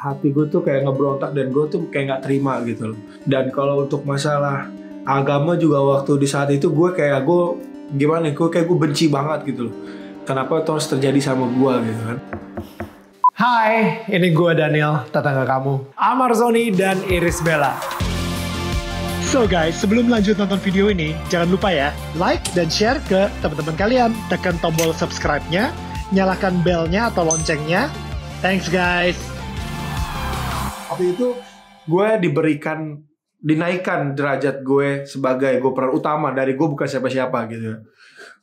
hati gue tuh kayak ngebrontak dan gue tuh kayak nggak terima gitu loh. Dan kalau untuk masalah agama juga waktu di saat itu gue kayak gue gimana ya, gue kayak gue benci banget gitu loh. Kenapa terus terjadi sama gue gitu kan? Hai, ini gue Daniel, tetangga kamu. Amar Zoni dan Iris Bella. So guys, sebelum lanjut nonton video ini, jangan lupa ya, like dan share ke teman-teman kalian. Tekan tombol subscribe-nya, nyalakan belnya atau loncengnya. Thanks guys! waktu itu gue diberikan dinaikkan derajat gue sebagai gue peran utama dari gue bukan siapa-siapa gitu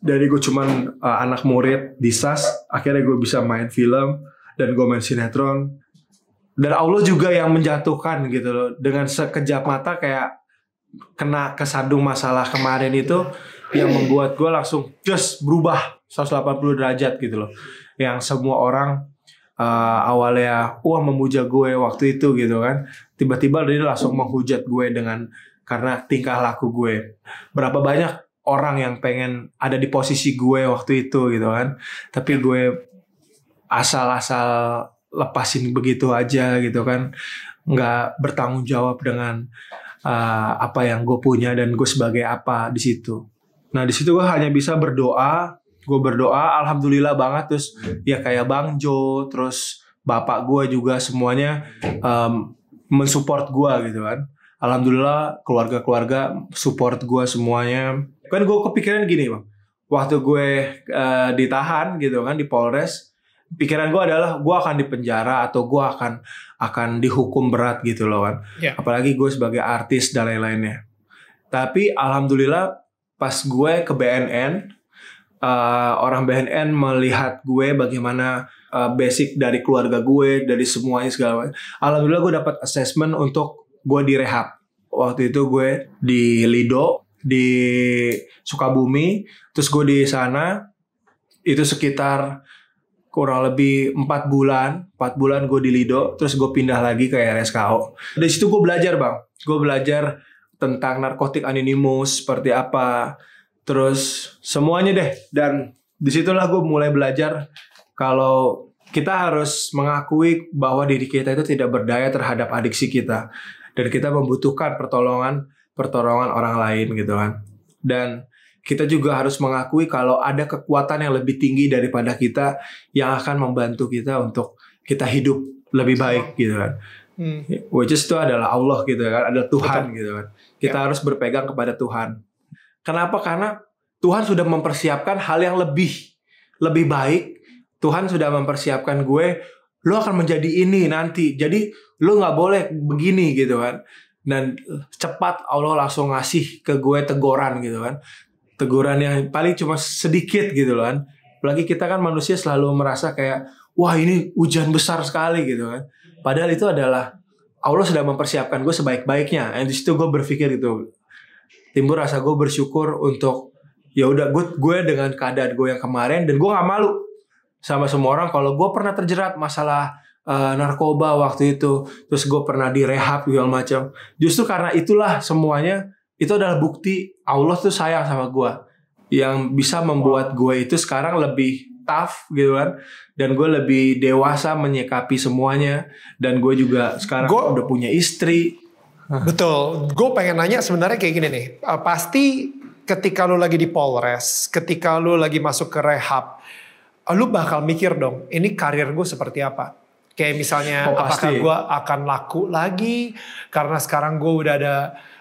dari gue cuman uh, anak murid di SAS akhirnya gue bisa main film dan gue main sinetron dan Allah juga yang menjatuhkan gitu loh dengan sekejap mata kayak kena kesandung masalah kemarin itu yang membuat gue langsung just berubah 180 derajat gitu loh yang semua orang uh, awalnya uang memuja gue waktu itu gitu kan tiba-tiba dia langsung menghujat gue dengan karena tingkah laku gue berapa banyak orang yang pengen ada di posisi gue waktu itu gitu kan tapi gue asal-asal lepasin begitu aja gitu kan nggak bertanggung jawab dengan uh, apa yang gue punya dan gue sebagai apa di situ nah di situ gue hanya bisa berdoa gue berdoa alhamdulillah banget terus hmm. ya kayak Bang Jo terus bapak gue juga semuanya um, mensupport gue gitu kan alhamdulillah keluarga-keluarga support gue semuanya kan gue kepikiran gini bang waktu gue uh, ditahan gitu kan di Polres pikiran gue adalah gue akan dipenjara atau gue akan akan dihukum berat gitu loh kan yeah. apalagi gue sebagai artis dan lain-lainnya tapi alhamdulillah pas gue ke BNN uh, orang BNN melihat gue bagaimana uh, basic dari keluarga gue dari semuanya segala macam. Alhamdulillah gue dapat assessment untuk gue direhab. Waktu itu gue di Lido di Sukabumi, terus gue di sana itu sekitar kurang lebih empat bulan, empat bulan gue di Lido, terus gue pindah lagi ke RSKO. Di situ gue belajar bang, gue belajar tentang narkotik anonimus seperti apa, terus semuanya deh dan disitulah gue mulai belajar kalau kita harus mengakui bahwa diri kita itu tidak berdaya terhadap adiksi kita dan kita membutuhkan pertolongan pertolongan orang lain gitu kan dan kita juga harus mengakui kalau ada kekuatan yang lebih tinggi daripada kita yang akan membantu kita untuk kita hidup lebih baik gitu kan hmm. which is itu adalah Allah gitu kan ada Tuhan Betul. gitu kan kita ya. harus berpegang kepada Tuhan Kenapa? Karena Tuhan sudah mempersiapkan hal yang lebih lebih baik. Tuhan sudah mempersiapkan gue, lo akan menjadi ini nanti. Jadi lo nggak boleh begini gitu kan. Dan cepat Allah langsung ngasih ke gue teguran gitu kan. Teguran yang paling cuma sedikit gitu kan. Apalagi kita kan manusia selalu merasa kayak, wah ini hujan besar sekali gitu kan. Padahal itu adalah Allah sudah mempersiapkan gue sebaik-baiknya. Dan disitu gue berpikir gitu, timbul rasa gue bersyukur untuk ya udah gue gue dengan keadaan gue yang kemarin dan gue nggak malu sama semua orang kalau gue pernah terjerat masalah uh, narkoba waktu itu terus gue pernah direhab segala macam justru karena itulah semuanya itu adalah bukti Allah tuh sayang sama gue yang bisa membuat gue itu sekarang lebih tough gitu kan dan gue lebih dewasa menyikapi semuanya dan gue juga sekarang gua, udah punya istri Betul. Gue pengen nanya sebenarnya kayak gini nih. Uh, pasti ketika lu lagi di Polres, ketika lu lagi masuk ke rehab, eh, lu bakal mikir dong, ini karir gue seperti apa? Kayak misalnya oh, apakah gue akan laku lagi karena sekarang gue udah ada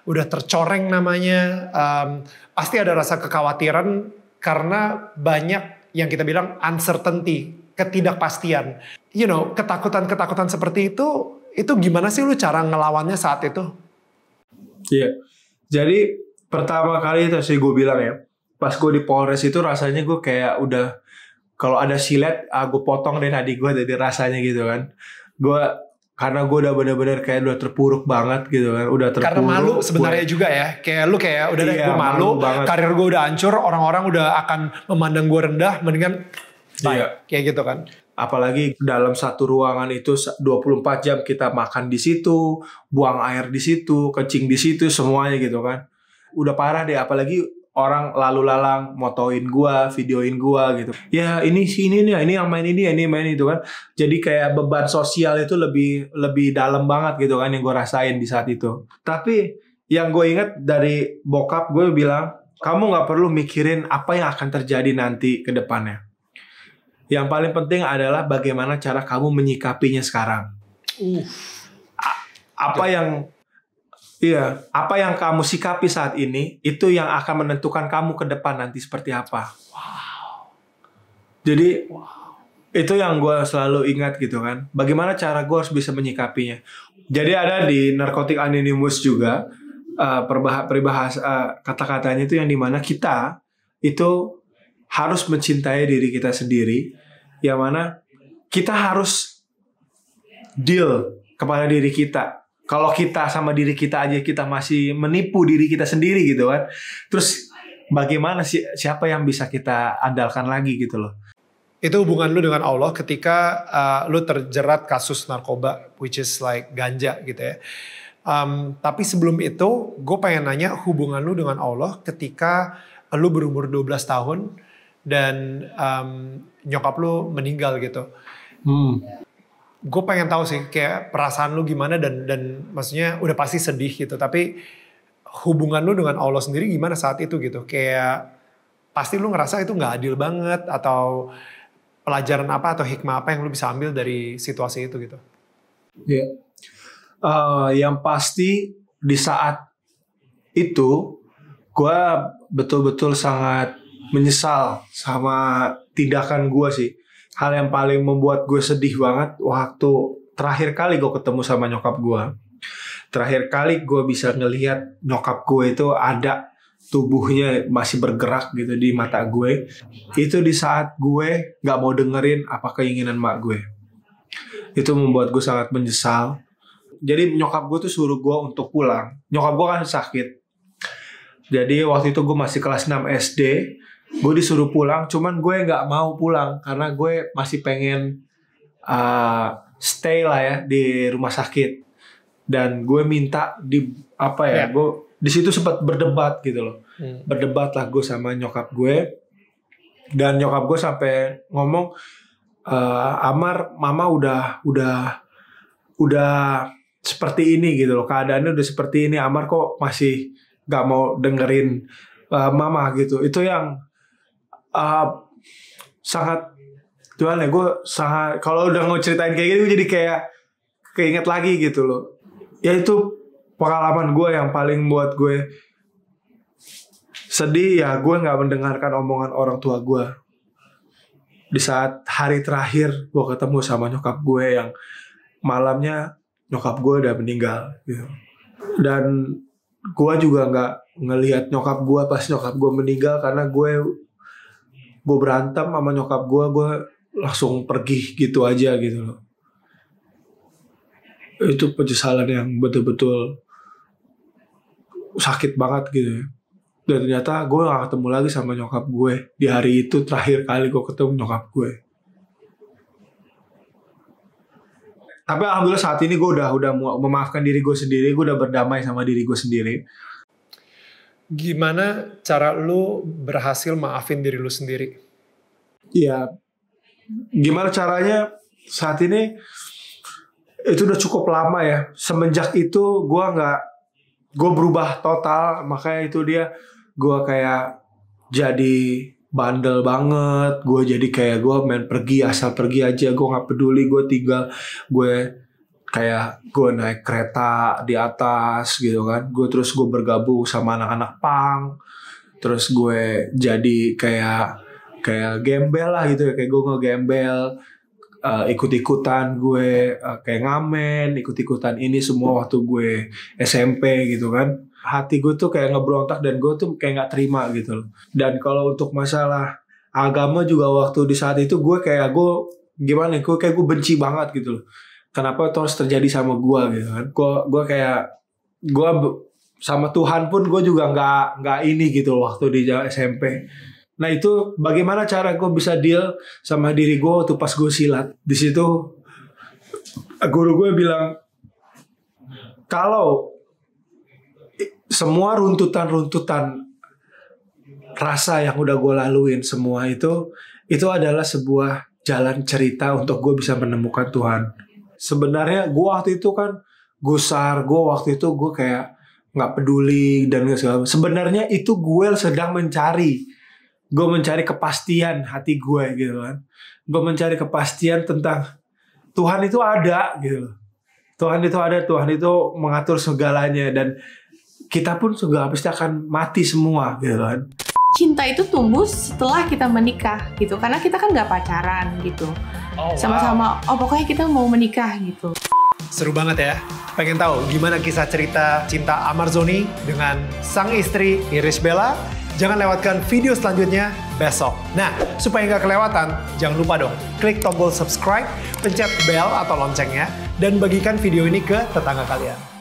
udah tercoreng namanya. Um, pasti ada rasa kekhawatiran karena banyak yang kita bilang uncertainty, ketidakpastian. You know, ketakutan-ketakutan seperti itu itu gimana sih lu cara ngelawannya saat itu? Iya. Yeah. Jadi pertama kali itu sih gue bilang ya, pas gue di Polres itu rasanya gue kayak udah kalau ada silet, aku ah, potong deh nadi gue jadi rasanya gitu kan. Gue karena gue udah bener-bener kayak udah terpuruk banget gitu kan udah terpuruk karena malu sebenarnya gua, juga ya kayak lu kayak udah iya, gue malu, malu karir gue udah hancur orang-orang udah akan memandang gue rendah mendingan iya. kayak gitu kan Apalagi dalam satu ruangan itu 24 jam kita makan di situ, buang air di situ, kencing di situ semuanya gitu kan. Udah parah deh apalagi orang lalu lalang motoin gua, videoin gua gitu. Ya ini sini nih, ini yang main ini, ini main itu kan. Jadi kayak beban sosial itu lebih lebih dalam banget gitu kan yang gua rasain di saat itu. Tapi yang gue inget dari bokap gue bilang, kamu nggak perlu mikirin apa yang akan terjadi nanti ke depannya. Yang paling penting adalah bagaimana cara kamu menyikapinya sekarang. Uh. Apa yang iya, apa yang kamu sikapi saat ini itu yang akan menentukan kamu ke depan nanti seperti apa. Wow. Jadi wow. itu yang gue selalu ingat gitu kan. Bagaimana cara gue harus bisa menyikapinya. Jadi ada di narkotik Anonymous juga uh, eh, perbahas uh, eh, kata-katanya itu yang dimana kita itu harus mencintai diri kita sendiri yang mana kita harus deal kepada diri kita kalau kita sama diri kita aja kita masih menipu diri kita sendiri gitu kan terus bagaimana sih siapa yang bisa kita andalkan lagi gitu loh itu hubungan lu dengan Allah ketika uh, lu terjerat kasus narkoba which is like ganja gitu ya um, tapi sebelum itu gue pengen nanya hubungan lu dengan Allah ketika lu berumur 12 tahun dan um, nyokap lu meninggal gitu. Hmm. Gue pengen tahu sih kayak perasaan lu gimana dan dan maksudnya udah pasti sedih gitu. Tapi hubungan lu dengan Allah sendiri gimana saat itu gitu? Kayak pasti lu ngerasa itu nggak adil banget atau pelajaran apa atau hikmah apa yang lu bisa ambil dari situasi itu gitu? Iya. Yeah. Uh, yang pasti di saat itu gue betul-betul sangat menyesal sama tindakan gue sih. Hal yang paling membuat gue sedih banget waktu terakhir kali gue ketemu sama nyokap gue. Terakhir kali gue bisa ngelihat nyokap gue itu ada tubuhnya masih bergerak gitu di mata gue. Itu di saat gue gak mau dengerin apa keinginan mak gue. Itu membuat gue sangat menyesal. Jadi nyokap gue tuh suruh gue untuk pulang. Nyokap gue kan sakit. Jadi waktu itu gue masih kelas 6 SD gue disuruh pulang cuman gue nggak mau pulang karena gue masih pengen uh, stay lah ya di rumah sakit dan gue minta di apa ya ya. gue di situ sempat berdebat gitu loh hmm. berdebat lah gue sama nyokap gue dan nyokap gue sampai ngomong uh, Amar mama udah udah udah seperti ini gitu loh keadaannya udah seperti ini Amar kok masih gak mau dengerin uh, mama gitu itu yang uh, sangat Tuhan ya gue sangat kalau udah mau ceritain kayak gitu gue jadi kayak keinget lagi gitu loh ya itu pengalaman gue yang paling buat gue ya. sedih ya gue nggak mendengarkan omongan orang tua gue di saat hari terakhir gue ketemu sama nyokap gue yang malamnya nyokap gue udah meninggal gitu dan gue juga nggak ngelihat nyokap gue pas nyokap gue meninggal karena gue gue berantem sama nyokap gue gue langsung pergi gitu aja gitu loh itu penyesalan yang betul-betul sakit banget gitu ya. dan ternyata gue gak ketemu lagi sama nyokap gue di hari itu terakhir kali gue ketemu nyokap gue tapi alhamdulillah saat ini gue udah udah memaafkan diri gue sendiri gue udah berdamai sama diri gue sendiri gimana cara lu berhasil maafin diri lu sendiri Iya, gimana caranya saat ini itu udah cukup lama ya semenjak itu gue nggak gue berubah total makanya itu dia gue kayak jadi bandel banget gue jadi kayak gue main pergi asal pergi aja gue nggak peduli gue tinggal gue kayak gue naik kereta di atas gitu kan gue terus gue bergabung sama anak-anak pang terus gue jadi kayak kayak gembel lah gitu ya kayak gue ngegembel uh, ikut-ikutan gue uh, kayak ngamen ikut-ikutan ini semua waktu gue SMP gitu kan hati gue tuh kayak ngebrontak dan gue tuh kayak nggak terima gitu loh dan kalau untuk masalah agama juga waktu di saat itu gue kayak gue gimana ya, gue kayak gue benci banget gitu loh kenapa terus terjadi sama gue gitu kan gue gue kayak gue sama Tuhan pun gue juga nggak nggak ini gitu loh waktu di SMP Nah itu bagaimana cara gue bisa deal sama diri gue waktu pas gue silat. Di situ guru gue bilang kalau semua runtutan-runtutan rasa yang udah gue laluin semua itu itu adalah sebuah jalan cerita untuk gue bisa menemukan Tuhan. Sebenarnya gue waktu itu kan gusar, gue waktu itu gue kayak nggak peduli dan segala. Sebenarnya itu gue sedang mencari gue mencari kepastian hati gue gitu kan gue mencari kepastian tentang Tuhan itu ada gitu loh Tuhan itu ada Tuhan itu mengatur segalanya dan kita pun juga pasti akan mati semua gitu kan cinta itu tumbuh setelah kita menikah gitu karena kita kan nggak pacaran gitu sama-sama oh, wow. oh pokoknya kita mau menikah gitu seru banget ya pengen tahu gimana kisah cerita cinta Amarzoni dengan sang istri Iris Bella Jangan lewatkan video selanjutnya besok. Nah, supaya nggak kelewatan, jangan lupa dong klik tombol subscribe, pencet bell atau loncengnya, dan bagikan video ini ke tetangga kalian.